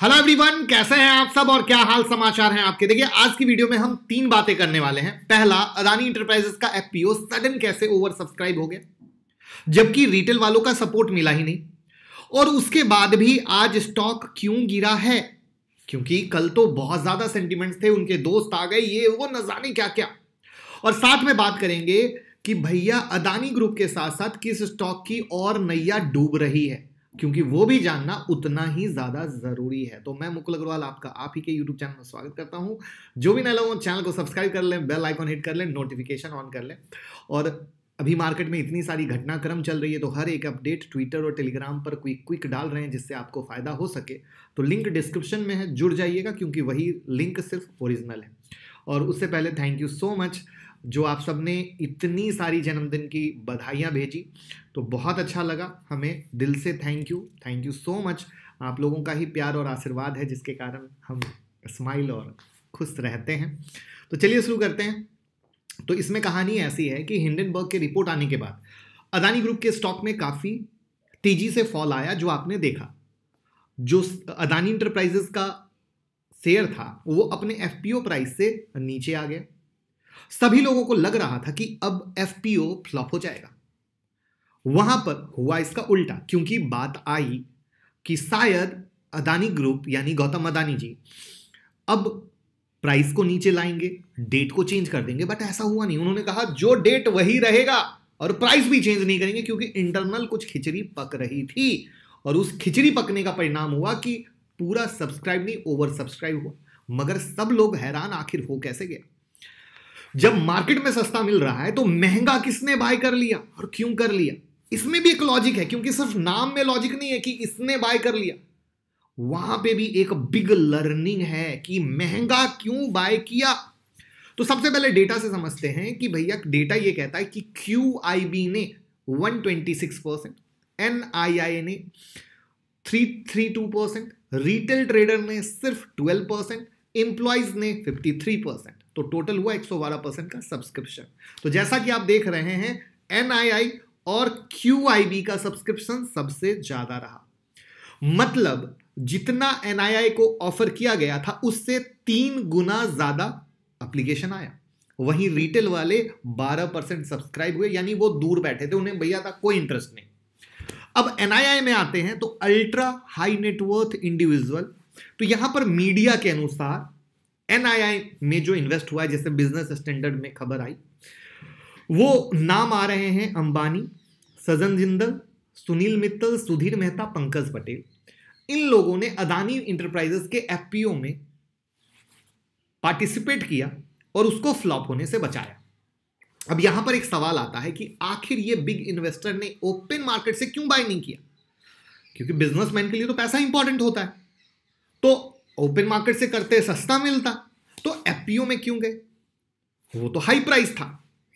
hello everyone कैसे हैं आप सब और क्या हाल समाचार हैं आपके देखिए आज की वीडियो में हम तीन बातें करने वाले हैं पहला अदानी इंटरप्राइजेस का एफपीओ सडन कैसे ओवर सब्सक्राइब हो गया जबकि रिटेल वालों का सपोर्ट मिला ही नहीं और उसके बाद भी आज स्टॉक क्यों गिरा है क्योंकि कल तो बहुत ज्यादा सेंटिमेंट्स थे उनके दोस्त आ गए ये वो नजाने क्या क्या और साथ में बात करेंगे कि भैया अदानी ग्रुप के साथ साथ किस स्टॉक की और नैया डूब रही है क्योंकि वो भी जानना उतना ही ज़्यादा ज़रूरी है तो मैं मुकुल अग्रवाल आपका आप ही के यूट्यूब चैनल में स्वागत करता हूं जो भी नए लोग चैनल को सब्सक्राइब कर लें बेल आइकॉन हिट कर लें नोटिफिकेशन ऑन कर लें और अभी मार्केट में इतनी सारी घटनाक्रम चल रही है तो हर एक अपडेट ट्विटर और टेलीग्राम पर क्विक क्विक डाल रहे हैं जिससे आपको फ़ायदा हो सके तो लिंक डिस्क्रिप्शन में है जुड़ जाइएगा क्योंकि वही लिंक सिर्फ ओरिजिनल है और उससे पहले थैंक यू सो मच जो आप सब ने इतनी सारी जन्मदिन की बधाइयाँ भेजी तो बहुत अच्छा लगा हमें दिल से thank you thank you so much आप लोगों का ही प्यार और आशीर्वाद है जिसके कारण हम स्माइल और खुश रहते हैं तो चलिए शुरू करते हैं तो इसमें कहानी ऐसी है कि हिंडनबर्ग की रिपोर्ट आने के बाद अदानी ग्रुप के स्टॉक में काफ़ी तेजी से फॉल आया जो आपने देखा जो अदानी इंटरप्राइजेस का शेयर था वो अपने एफ प्राइस से नीचे आ गया सभी लोगों को लग रहा था कि अब एफ फ्लॉप हो जाएगा वहां पर हुआ इसका उल्टा क्योंकि बात आई कि शायद अदानी ग्रुप यानी गौतम अदानी जी अब प्राइस को नीचे लाएंगे डेट को चेंज कर देंगे बट ऐसा हुआ नहीं उन्होंने कहा जो डेट वही रहेगा और प्राइस भी चेंज नहीं करेंगे क्योंकि इंटरनल कुछ खिचड़ी पक रही थी और उस खिचड़ी पकने का परिणाम हुआ कि पूरा सब्सक्राइब नहीं ओवर सब्सक्राइब हुआ मगर सब लोग हैरान आखिर हो कैसे गया जब मार्केट में सस्ता मिल रहा है तो महंगा किसने बाय कर लिया और क्यों कर लिया इसमें भी एक लॉजिक है क्योंकि सिर्फ नाम में लॉजिक नहीं है कि इसने बाय कर लिया वहां पे भी एक बिग लर्निंग है कि महंगा क्यों बाय किया तो सबसे पहले डेटा से समझते हैं कि भैया डेटा ये कहता है कि क्यू आई बी ने 126 परसेंट एन आई आई ने three three two percent retail trader ने सिर्फ 12 परसेंट एम्प्लॉयज ने 53 परसेंट तो टोटल हुआ 112 परसेंट का सब्सक्रिप्शन तो जैसा कि आप देख रहे हैं एनआईआई और क्यूआईबी का सब्सक्रिप्शन सबसे ज्यादा रहा मतलब जितना एनआईआई को ऑफर किया गया था उससे तीन गुना ज्यादा अप्लीकेशन आया वहीं रिटेल वाले 12 परसेंट सब्सक्राइब हुए यानी वो दूर बैठे थे उन्हें भैया था कोई इंटरेस्ट नहीं अब एनआईआई में आते हैं तो अल्ट्रा हाई नेटवर्थ इंडिविजुअल तो यहां पर मीडिया के अनुसार एनआईआई में जो इन्वेस्ट हुआ है जैसे बिजनेस स्टैंडर्ड में खबर आई वो नाम आ रहे हैं अंबानी सजन जिंदल सुनील मित्तल सुधीर मेहता पंकज पटेल इन लोगों ने अदानी इंटरप्राइजेस के एफपीओ में पार्टिसिपेट किया और उसको फ्लॉप होने से बचाया अब यहां पर एक सवाल आता है कि आखिर ये बिग इन्वेस्टर ने ओपन मार्केट से क्यों बाय नहीं किया क्योंकि बिजनेसमैन के लिए तो पैसा इंपॉर्टेंट होता है तो ओपन मार्केट से करते सस्ता मिलता तो एपीओ में क्यों गए वो तो हाई प्राइस था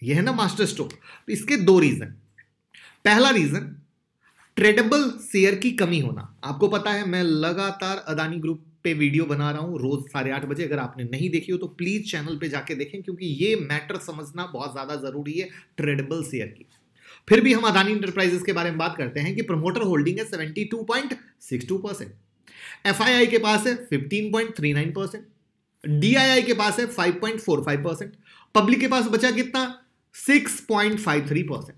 यह है ना मास्टर स्टोक तो इसके दो रीजन पहला रीजन ट्रेडेबल शेयर की कमी होना आपको पता है मैं लगातार अदानी ग्रुप पे वीडियो बना रहा हूं रोज साढ़े आठ बजे अगर आपने नहीं देखी हो तो प्लीज चैनल पे जाके देखें क्योंकि ये मैटर समझना बहुत ज्यादा जरूरी है ट्रेडेबल शेयर की फिर भी हम अदानी इंटरप्राइजेस के बारे में बात करते हैं कि प्रमोटर होल्डिंग है seventy two point six two percent F के पास है 15.39 परसेंट डी के पास है 5.45 परसेंट पब्लिक के पास बचा कितना 6.53 परसेंट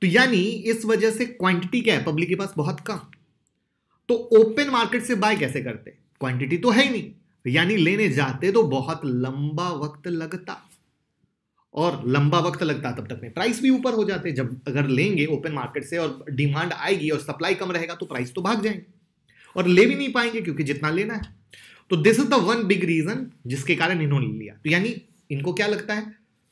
तो यानी इस वजह से क्वांटिटी क्या है पब्लिक के पास बहुत कम तो ओपन मार्केट से बाय कैसे करते क्वांटिटी तो है ही नहीं यानी लेने जाते तो बहुत लंबा वक्त लगता और लंबा वक्त लगता तब तक में प्राइस भी ऊपर हो जाते जब अगर लेंगे ओपन मार्केट से और डिमांड आएगी और सप्लाई कम रहेगा तो प्राइस तो भाग जाएंगे और ले भी नहीं पाएंगे क्योंकि जितना लेना है तो this is the one big reason जिसके कारण इन्होंने लिया तो यानी इनको क्या लगता है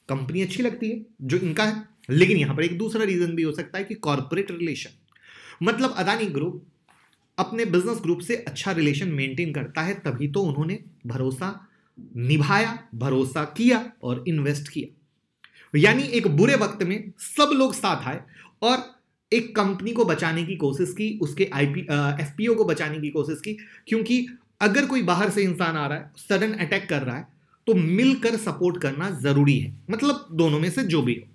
कंपनी अच्छी लगती है जो इनका है लेकिन यहां पर एक दूसरा रीजन भी हो सकता है कि कॉरपोरेट रिलेशन मतलब अदानी ग्रुप अपने बिजनेस ग्रुप से अच्छा रिलेशन मेंटेन करता है तभी तो उन्होंने भरोसा निभाया भरोसा किया और इन्वेस्ट किया यानी एक बुरे वक्त में सब लोग साथ आए और एक कंपनी को बचाने की कोशिश की उसके आई पी को बचाने की कोशिश की क्योंकि अगर कोई बाहर से इंसान आ रहा है सडन अटैक कर रहा है तो मिलकर सपोर्ट करना जरूरी है मतलब दोनों में से जो भी हो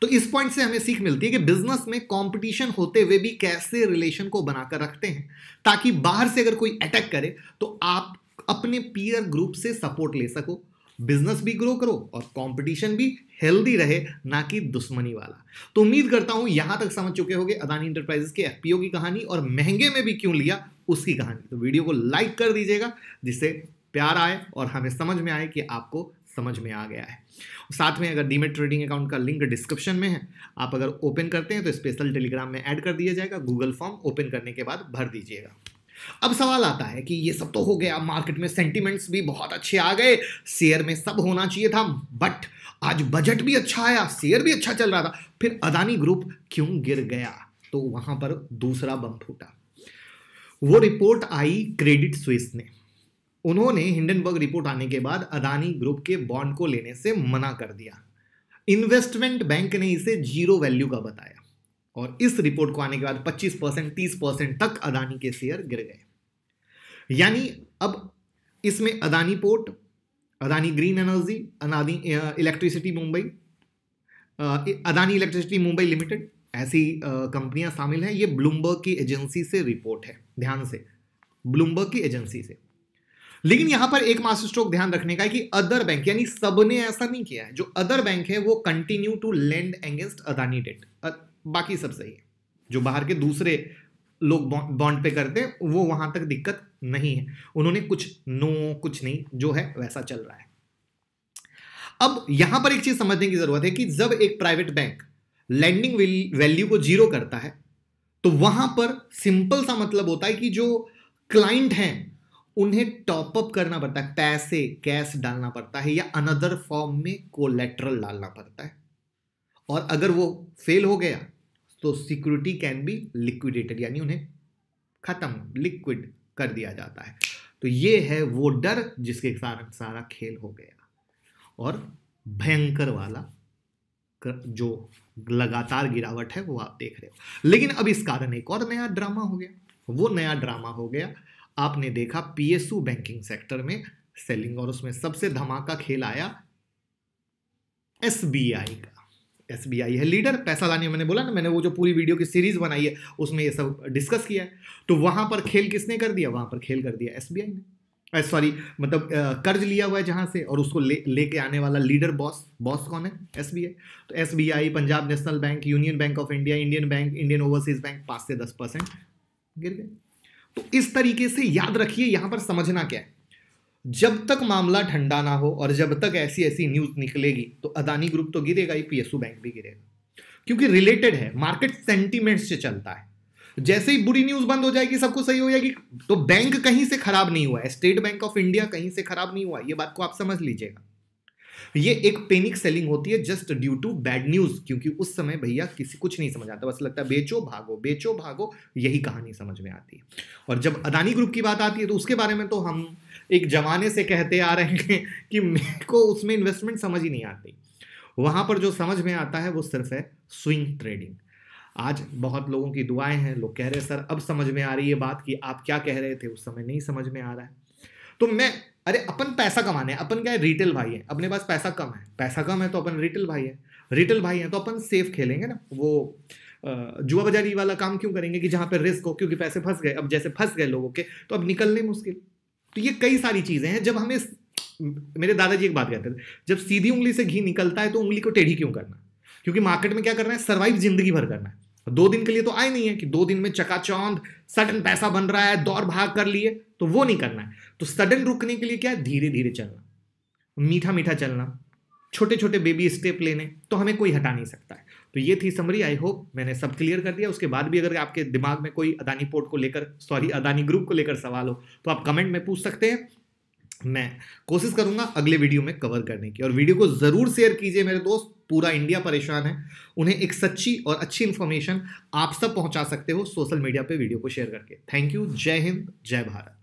तो इस पॉइंट से हमें सीख मिलती है कि बिजनेस में कंपटीशन होते हुए भी कैसे रिलेशन को बनाकर रखते हैं ताकि बाहर से अगर कोई अटैक करे तो आप अपने पीयर ग्रुप से सपोर्ट ले सको बिजनेस भी ग्रो करो और कंपटीशन भी हेल्दी रहे ना कि दुश्मनी वाला तो उम्मीद करता हूं यहां तक समझ चुके होंगे अदानी इंटरप्राइजेस के एफपीओ की कहानी और महंगे में भी क्यों लिया उसकी कहानी तो वीडियो को लाइक कर दीजिएगा जिससे प्यार आए और हमें समझ में आए कि आपको समझ में आ गया है साथ में अगर डीमेट ट्रेडिंग अकाउंट का लिंक डिस्क्रिप्शन में है आप अगर ओपन करते हैं तो स्पेशल टेलीग्राम में ऐड कर दिया जाएगा गूगल फॉर्म ओपन करने के बाद भर दीजिएगा अब सवाल आता है कि ये सब तो हो गया मार्केट में सेंटिमेंट्स भी बहुत अच्छे आ गए शेयर में सब होना चाहिए था बट आज बजट भी अच्छा आया शेयर भी अच्छा चल रहा था फिर अदानी ग्रुप क्यों गिर गया तो वहां पर दूसरा बम फूटा वो रिपोर्ट आई क्रेडिट स्विस ने उन्होंने हिंडनबर्ग रिपोर्ट आने के बाद अदानी ग्रुप के बॉन्ड को लेने से मना कर दिया इन्वेस्टमेंट बैंक ने इसे जीरो वैल्यू का बताया और इस रिपोर्ट को आने के बाद 25 परसेंट तीस परसेंट तक अदानी के शेयर गिर गए यानी अब इसमें Adani port Adani green energy Adani electricity Mumbai Adani electricity Mumbai limited ऐसी कंपनियां शामिल हैं ये ब्लूमबर्ग की एजेंसी से रिपोर्ट है ध्यान से ब्लूमबर्ग की एजेंसी से लेकिन यहां पर एक मास्टर स्ट्रोक ध्यान रखने का है कि अदर बैंक यानी सबने ऐसा नहीं किया है जो अदर बैंक है वो continue to lend against Adani debt बाकी सब सही है जो बाहर के दूसरे लोग बॉन्ड पे करते हैं वो वहां तक दिक्कत नहीं है उन्होंने कुछ नो कुछ नहीं जो है वैसा चल रहा है अब यहां पर एक चीज समझने की जरूरत है कि जब एक प्राइवेट बैंक लैंडिंग वैल्यू को जीरो करता है तो वहां पर सिंपल सा मतलब होता है कि जो क्लाइंट हैं उन्हें टॉपअप करना पड़ता है पैसे कैश डालना पड़ता है या अनदर फॉर्म में कोलेट्रल डालना पड़ता है और अगर वो फेल हो गया तो सिक्योरिटी कैन बी लिक्विडेटेड यानी उन्हें खत्म लिक्विड कर दिया जाता है तो ये है वो डर जिसके कारण सारा खेल हो गया और भयंकर वाला जो लगातार गिरावट है वो आप देख रहे हो लेकिन अब इस कारण एक और नया ड्रामा हो गया वो नया ड्रामा हो गया आपने देखा पीएसयू बैंकिंग सेक्टर में सेलिंग और उसमें सबसे धमाका खेल आया एसबीआई का एस है लीडर पैसा लाने मैंने बोला ना मैंने वो जो पूरी वीडियो की सीरीज बनाई है उसमें ये सब डिस्कस किया है तो वहाँ पर खेल किसने कर दिया वहाँ पर खेल कर दिया एस ने सॉरी मतलब कर्ज लिया हुआ है जहाँ से और उसको ले लेके आने वाला लीडर बॉस बॉस कौन है एस तो एस Punjab national bank union bank of India Indian bank Indian overseas bank पाँच से दस परसेंट गिर गए तो इस तरीके से याद रखिए यहाँ पर समझना क्या है जब तक मामला ठंडा ना हो और जब तक ऐसी ऐसी न्यूज निकलेगी तो अदानी ग्रुप तो गिरेगा ही पीएसयू बैंक भी गिरेगा क्योंकि रिलेटेड है मार्केट सेंटीमेंट से चलता है जैसे ही बुरी न्यूज बंद हो जाएगी सबको सही हो जाएगी तो बैंक कहीं से खराब नहीं हुआ है स्टेट बैंक ऑफ इंडिया कहीं से खराब नहीं हुआ ये बात को आप समझ लीजिएगा ये एक पेनिक सेलिंग होती है just due to bad news क्योंकि उस समय भैया किसी कुछ नहीं समझ आता बस लगता है बेचो भागो बेचो भागो यही कहानी समझ में आती है और जब अदानी ग्रुप की बात आती है तो उसके बारे में तो हम एक जमाने से कहते आ रहे हैं कि मेरे को उसमें इन्वेस्टमेंट समझ ही नहीं आती वहां पर जो समझ में आता है वो सिर्फ है स्विंग ट्रेडिंग आज बहुत लोगों की दुआएं हैं लोग कह रहे हैं सर अब समझ में आ रही है बात कि आप क्या कह रहे थे उस समय नहीं समझ में आ रहा है तो मैं अरे अपन पैसा कमाने अपन क्या है रिटेल भाई है अपने पास पैसा कम है पैसा कम है तो अपन रिटेल भाई है रिटेल भाई है तो अपन सेफ खेलेंगे ना वो जुआ बाजारी वाला काम क्यों करेंगे कि जहाँ पर रिस्क हो क्योंकि पैसे फंस गए अब जैसे फंस गए लोगों के तो अब निकलने मुश्किल तो ये कई सारी चीज़ें हैं जब हमें मेरे दादाजी एक बात कहते थे जब सीधी उंगली से घी निकलता है तो उंगली को टेढ़ी क्यों करना क्योंकि मार्केट में क्या करना है सर्वाइव जिंदगी भर करना है दो दिन के लिए तो आए नहीं है कि दो दिन में चकाचौंध सडन पैसा बन रहा है दौड़ भाग कर लिए तो वो नहीं करना है तो सडन रुकने के लिए क्या है धीरे धीरे चलना मीठा मीठा चलना छोटे छोटे बेबी स्टेप लेने तो हमें कोई हटा नहीं सकता है तो ये थी समरी आई होप मैंने सब क्लियर कर दिया उसके बाद भी अगर आपके दिमाग में कोई अदानी पोर्ट को लेकर सॉरी अदानी ग्रुप को लेकर सवाल हो तो आप कमेंट में पूछ सकते हैं मैं कोशिश करूंगा अगले वीडियो में कवर करने की और वीडियो को ज़रूर शेयर कीजिए मेरे दोस्त पूरा इंडिया परेशान है उन्हें एक सच्ची और अच्छी इन्फॉर्मेशन आप सब पहुंचा सकते हो सोशल मीडिया पे वीडियो को शेयर करके थैंक यू जय हिंद जय भारत